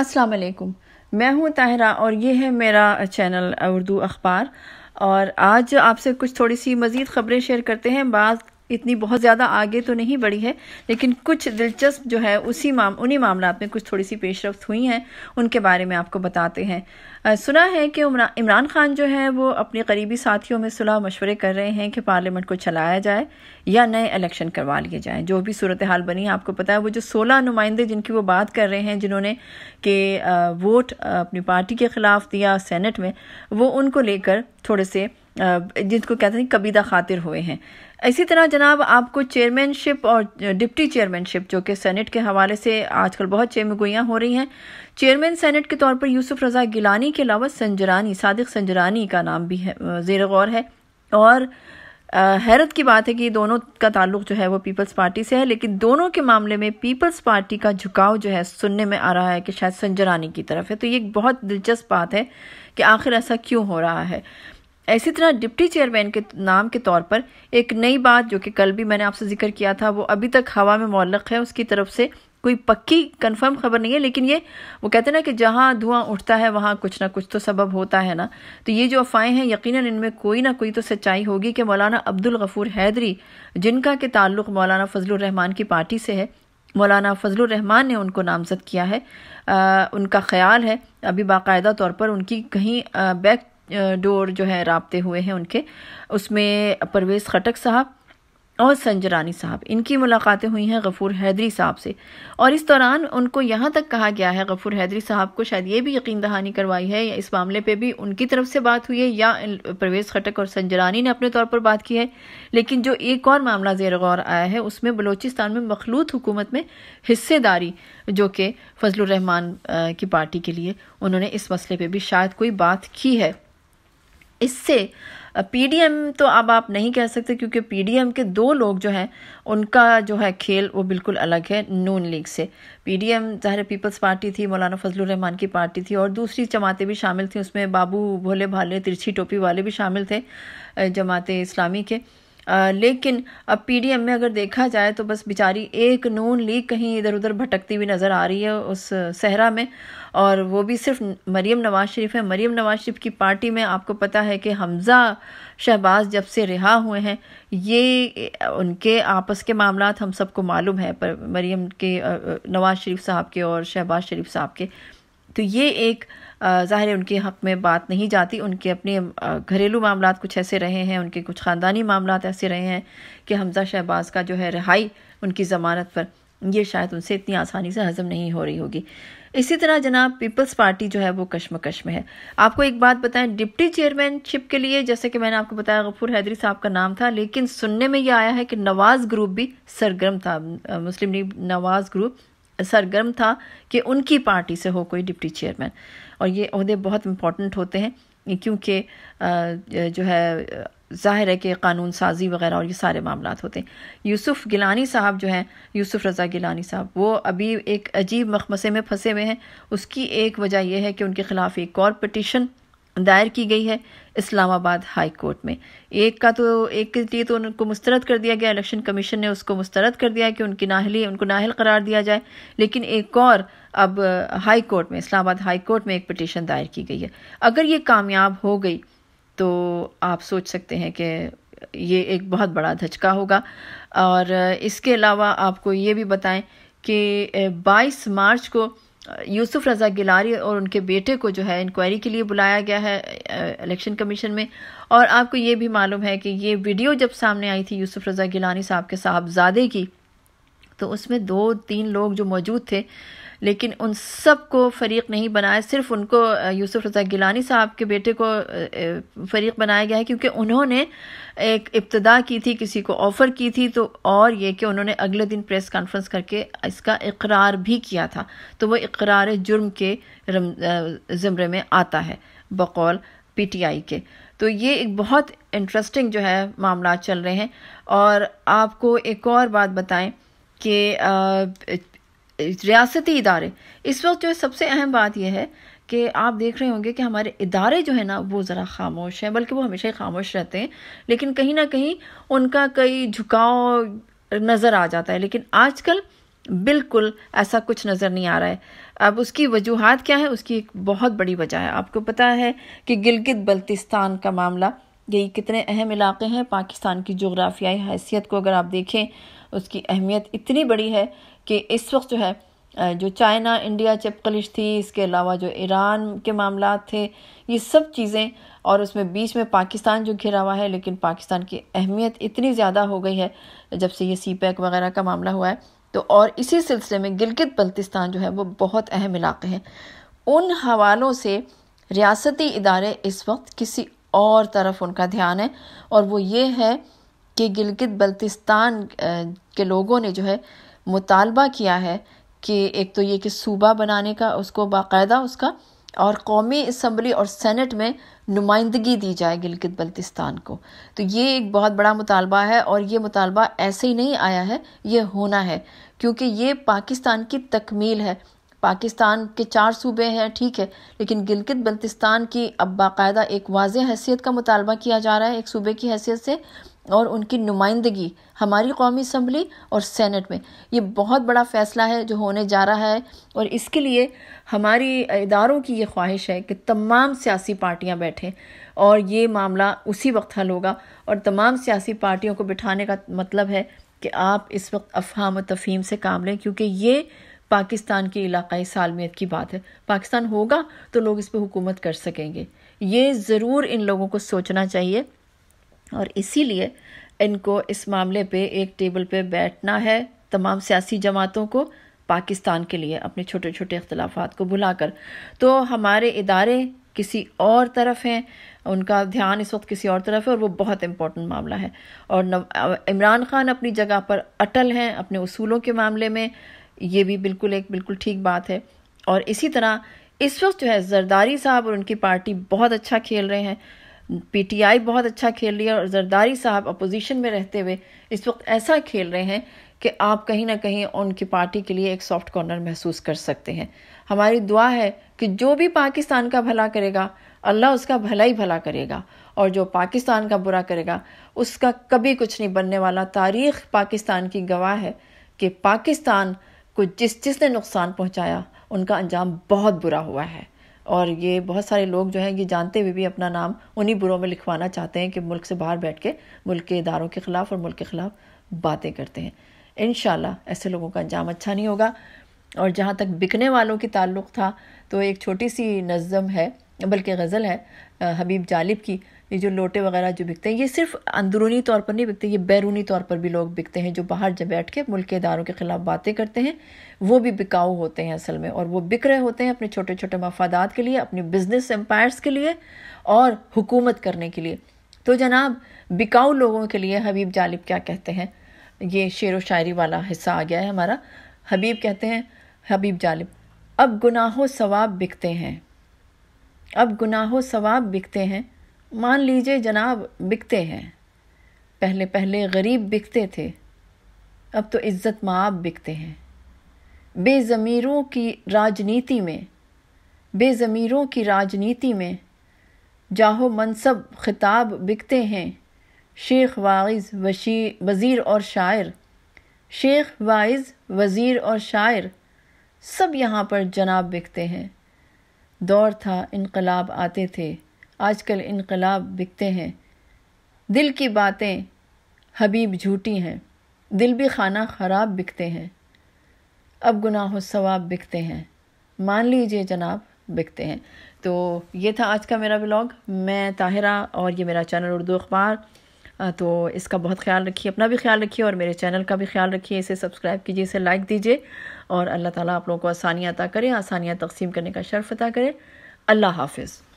अस्सलाम वालेकुम मैं हूं ताहिरा और ये है मेरा चैनल उर्दू अखबार और आज आपसे कुछ थोड़ी सी मज़ीद ख़बरें शेयर करते हैं बात इतनी बहुत ज़्यादा आगे तो नहीं बढ़ी है लेकिन कुछ दिलचस्प जो है उसी माम उन्हीं मामला में कुछ थोड़ी सी पेशरफ हुई हैं उनके बारे में आपको बताते हैं आ, सुना है कि इमरान खान जो है वो अपने करीबी साथियों में सुलह मशवरे कर रहे हैं कि पार्लियामेंट को चलाया जाए या नए इलेक्शन करवा लिए जाएँ जो भी सूरत हाल बनी है आपको पता है वो जो सोलह नुमाइंदे जिनकी वो बात कर रहे हैं जिन्होंने कि वोट अपनी पार्टी के ख़िलाफ़ दिया सेनेट में वो उनको लेकर थोड़े से जिनको कहते हैं कबीदा खातिर हुए हैं इसी तरह जनाब आपको चेयरमैनशिप और डिप्टी चेयरमैनशिप जो कि सेनेट के हवाले से आजकल बहुत चेमगोइयाँ हो रही हैं चेयरमैन सेनेट के तौर पर यूसुफ रजा गिलानी के अलावा संजरानी सादिक संजरानी का नाम भी है जेर गौर है और आ, हैरत की बात है कि दोनों का ताल्लुक जो है वो पीपल्स पार्टी से है लेकिन दोनों के मामले में पीपल्स पार्टी का झुकाव जो है सुनने में आ रहा है कि शायद संजरानी की तरफ है तो ये एक बहुत दिलचस्प बात है कि आखिर ऐसा क्यों हो रहा है इसी तरह डिप्टी चेयरमैन के नाम के तौर पर एक नई बात जो कि कल भी मैंने आपसे जिक्र किया था वो अभी तक हवा में मौलक है उसकी तरफ से कोई पक्की कंफर्म खबर नहीं है लेकिन ये वो कहते हैं ना कि जहाँ धुआं उठता है वहाँ कुछ ना कुछ तो सबब होता है ना तो ये जो अफवाहें हैं यकीनन इनमें कोई ना कोई तो सच्चाई होगी कि मौलाना अब्दुल गफूर हैदरी जिनका के ताल्लुक मौलाना फजल रहमान की पार्टी से है मौलाना फजल रहमान ने उनको नामजद किया है आ, उनका ख्याल है अभी बाकायदा तौर पर उनकी कहीं बैक डोर जो है रबते हुए हैं उनके उसमें परवेज़ खटक साहब और संजरानी साहब इनकी मुलाकातें हुई हैं गफ़ूर हैदरी साहब से और इस दौरान उनको यहाँ तक कहा गया है गफ़ूर हैदरी साहब को शायद ये भी यकीन दहानी करवाई है या इस मामले पे भी उनकी तरफ से बात हुई है या परवेज़ खटक और संजरानी ने अपने तौर पर बात की है लेकिन जो एक और मामला जेर गौर आया है उसमें बलोचिस्तान में मखलूत हुकूमत में हिस्सेदारी जो कि फजलरहमान रहमान की पार्टी के लिए उन्होंने इस मसले पर भी शायद कोई बात की है इससे पीडीएम तो अब आप नहीं कह सकते क्योंकि पीडीएम के दो लोग जो हैं उनका जो है खेल वो बिल्कुल अलग है नून लीग से पीडीएम ज़ाहिर पीपल्स पार्टी थी मौलाना फजलुर रहमान की पार्टी थी और दूसरी जमातें भी शामिल थी उसमें बाबू भोले भाले तिरछी टोपी वाले भी शामिल थे जमात इस्लामी के आ, लेकिन अब पीडीएम में अगर देखा जाए तो बस बेचारी एक नून लीग कहीं इधर उधर भटकती हुई नज़र आ रही है उस सहरा में और वो भी सिर्फ मरीम नवाज शरीफ है मरीम नवाज शरीफ की पार्टी में आपको पता है कि हमज़ा शहबाज जब से रिहा हुए हैं ये उनके आपस के मामला हम सबको मालूम है पर मरीम के नवाज शरीफ साहब के और शहबाज शरीफ साहब के तो ये एक ज़ाहिर है उनके हक़ में बात नहीं जाती उनके अपने घरेलू मामला कुछ ऐसे रहे हैं उनके कुछ ख़ानदानी मामला ऐसे रहे हैं कि हमज़ा शहबाज का जो है रहाई उनकी ज़मानत पर ये शायद उनसे इतनी आसानी से हजम नहीं हो रही होगी इसी तरह जनाब पीपल्स पार्टी जो है वो कश्मकश में है आपको एक बात बताएं डिप्टी चेयरमैनशिप के लिए जैसे कि मैंने आपको बताया गफूर हैदरी साहब का नाम था लेकिन सुनने में ये आया है कि नवाज ग्रुप भी सरगर्म था मुस्लिम लीग नवाज ग्रुप सरगर्म था कि उनकी पार्टी से हो कोई डिप्टी चेयरमैन और ये अहदे बहुत इम्पॉर्टेंट होते हैं क्योंकि जो है जाहिर है कि कानून साजी वगैरह और ये सारे मामला होते हैं यूसुफ गिलानी साहब जो हैं यूसुफ रज़ा गिलानी साहब वो अभी एक अजीब मखमसे में फंसे हुए हैं उसकी एक वजह यह है कि उनके ख़िलाफ़ एक और पटिशन दायर की गई है इस्लामाबाद हाई कोर्ट में एक का तो एक के लिए तो उनको मुस्तरद कर दिया गया इलेक्शन कमीशन ने उसको मुस्तरद कर दिया कि उनकी नाहली उनको नाहल करार दिया जाए लेकिन एक और अब हाई कोर्ट में इस्लामाबाद हाई कोर्ट में एक पटिशन दायर की गई है अगर ये कामयाब हो गई तो आप सोच सकते हैं कि ये एक बहुत बड़ा धचका होगा और इसके अलावा आपको ये भी बताएं कि 22 मार्च को यूसुफ रज़ा गिलारी और उनके बेटे को जो है इंक्वायरी के लिए बुलाया गया है इलेक्शन कमीशन में और आपको ये भी मालूम है कि ये वीडियो जब सामने आई थी यूसुफ रज़ा गिलानी साहब के साहबजादे की तो उसमें दो तीन लोग जो मौजूद थे लेकिन उन सब को फ़रीक नहीं बनाया सिर्फ उनको यूसुफ रज़ा गिलानी साहब के बेटे को फ़रीक बनाया गया है क्योंकि उन्होंने एक इब्तदा की थी किसी को ऑफ़र की थी तो और ये कि उन्होंने अगले दिन प्रेस कॉन्फ्रेंस करके इसका इकरार भी किया था तो वह इकरार जुर्म के ज़मरे में आता है बकौल पीटीआई के तो ये एक बहुत इंटरेस्टिंग जो है मामला चल रहे हैं और आपको एक और बात बताएं कि रियासती इदारे इस वक्त जो सबसे अहम बात यह है कि आप देख रहे होंगे कि हमारे इदारे जो है ना वो ज़रा खामोश हैं बल्कि वो हमेशा ही खामोश रहते हैं लेकिन कहीं ना कहीं उनका कई झुकाव नज़र आ जाता है लेकिन आजकल बिल्कुल ऐसा कुछ नज़र नहीं आ रहा है अब उसकी वजूहत क्या है उसकी एक बहुत बड़ी वजह है आपको पता है कि गिलगित बल्तिस्तान का मामला यही कितने अहम इलाके हैं पाकिस्तान की जोग्राफियाई हैसियत को अगर आप देखें उसकी अहमियत इतनी बड़ी है कि इस वक्त जो है जो चाइना इंडिया चिपकलिश थी इसके अलावा जो ईरान के मामला थे ये सब चीज़ें और उसमें बीच में पाकिस्तान जो घिरा हुआ है लेकिन पाकिस्तान की अहमियत इतनी ज़्यादा हो गई है जब से ये सी पैक वगैरह का मामला हुआ है तो और इसी सिलसिले में गिलगित बल्तिस्तान जो है वो बहुत अहम इलाके हैं उन हवालों से रियासती इदारे इस वक्त किसी और तरफ उनका ध्यान है और वो ये है कि गिलगित बल्तिस्तान के लोगों ने जो है मुतालबा किया है कि एक तो ये कि सूबा बनाने का उसको बाकायदा उसका और कौमी इसम्बली और सेनेट में नुमाइंदगी दी जाए गिलगित बल्तिस्तान को तो ये एक बहुत बड़ा मुतालबा है और ये मुतालबा ऐसे ही नहीं आया है ये होना है क्योंकि ये पाकिस्तान की तकमील है पाकिस्तान के चार सूबे हैं ठीक है लेकिन गिलगित बल्तिस्तान की अब बाकायदा एक वाज हैसियत का मुतालबा किया जा रहा है एक सूबे की हैसियत से और उनकी नुमाइंदगी हमारी कौमी असम्बली और सेनेट में ये बहुत बड़ा फ़ैसला है जो होने जा रहा है और इसके लिए हमारी इदारों की ये ख्वाहिश है कि तमाम सियासी पार्टियां बैठें और ये मामला उसी वक्त हल होगा और तमाम सियासी पार्टियों को बिठाने का मतलब है कि आप इस वक्त अफहम तफहीम से काम लें क्योंकि ये पाकिस्तान की इलाकई सालमियत की बात है पाकिस्तान होगा तो लोग इस पर हुकूमत कर सकेंगे ये ज़रूर इन लोगों को सोचना चाहिए और इसीलिए इनको इस मामले पे एक टेबल पे बैठना है तमाम सियासी जमातों को पाकिस्तान के लिए अपने छोटे छोटे अख्तिलाफ़ को बुलाकर तो हमारे इदारे किसी और तरफ हैं उनका ध्यान इस वक्त किसी और तरफ है और वो बहुत इम्पोर्टेंट मामला है और इमरान खान अपनी जगह पर अटल हैं अपने उसूलों के मामले में ये भी बिल्कुल एक बिल्कुल ठीक बात है और इसी तरह इस वक्त जो है जरदारी साहब और उनकी पार्टी बहुत अच्छा खेल रहे हैं पीटीआई बहुत अच्छा खेल रही है और जरदारी साहब अपोजिशन में रहते हुए इस वक्त ऐसा खेल रहे हैं कि आप कहीं ना कहीं उनकी पार्टी के लिए एक सॉफ्ट कॉर्नर महसूस कर सकते हैं हमारी दुआ है कि जो भी पाकिस्तान का भला करेगा अल्लाह उसका भला ही भला करेगा और जो पाकिस्तान का बुरा करेगा उसका कभी कुछ नहीं बनने वाला तारीख पाकिस्तान की गवाह है कि पाकिस्तान को जिस जिसने नुकसान पहुंचाया उनका अंजाम बहुत बुरा हुआ है और ये बहुत सारे लोग जो हैं ये जानते हुए भी अपना नाम उन्हीं बुरों में लिखवाना चाहते हैं कि मुल्क से बाहर बैठ के मुल्क के इदारों के ख़िलाफ़ और मुल्क के ख़िलाफ़ बातें करते हैं इन ऐसे लोगों का अंजाम अच्छा नहीं होगा और जहाँ तक बिकने वालों की ताल्लुक़ था तो एक छोटी सी नज़म है बल्कि गज़ल है हबीब जालिब की ये जो लोटे वगैरह जो बिकते हैं ये सिर्फ अंदरूनी तौर पर नहीं बिकते ये बैरूनी तौर पर भी लोग बिकते हैं जो बाहर जब बैठ के मुल्क के इदारों के ख़िलाफ़ बातें करते हैं वो भी बिकाऊ होते हैं असल में और वो बिक रहे होते हैं अपने छोटे छोटे मफादात के लिए अपने बिजनेस एम्पायर्स के लिए और हुकूमत करने के लिए तो जनाब बिकाऊ लोगों के लिए हबीब जालिब क्या कहते हैं ये शेर व शायरी वाला हिस्सा आ गया है हमारा हबीब कहते हैं हबीब जालिब अब गुनाहों सवाब बिकते हैं अब गुनाहों सवाब बिकते हैं मान लीजिए जनाब बिकते हैं पहले पहले गरीब बिकते थे अब तो इज्जत माप बिकते हैं बेज़मीरों की राजनीति में बेज़मीरों की राजनीति में जाहो मनसब खिताब बिकते हैं शेख वाइज वशी वज़ीर और शायर शेख वाइज वज़ीर और शायर सब यहाँ पर जनाब बिकते हैं दौर था इनकलाब आते थे आजकल इनकलाब बिकते हैं दिल की बातें हबीब झूठी हैं दिल भी खाना ख़राब बिकते हैं अब गुनाह सवाब बिकते हैं मान लीजिए जनाब बिकते हैं तो ये था आज का मेरा ब्लॉग मैं ताहिरा और ये मेरा चैनल उर्दू अखबार तो इसका बहुत ख्याल रखिए अपना भी ख्याल रखिए और मेरे चैनल का भी ख्याल रखिए इसे सब्सक्राइब कीजिए इसे लाइक दीजिए और अल्लाह ताला आप लोगों को आसानियाँ अता करें आसानियाँ तकसीम करने का शर्फ अता करें अल्लाह हाफिज़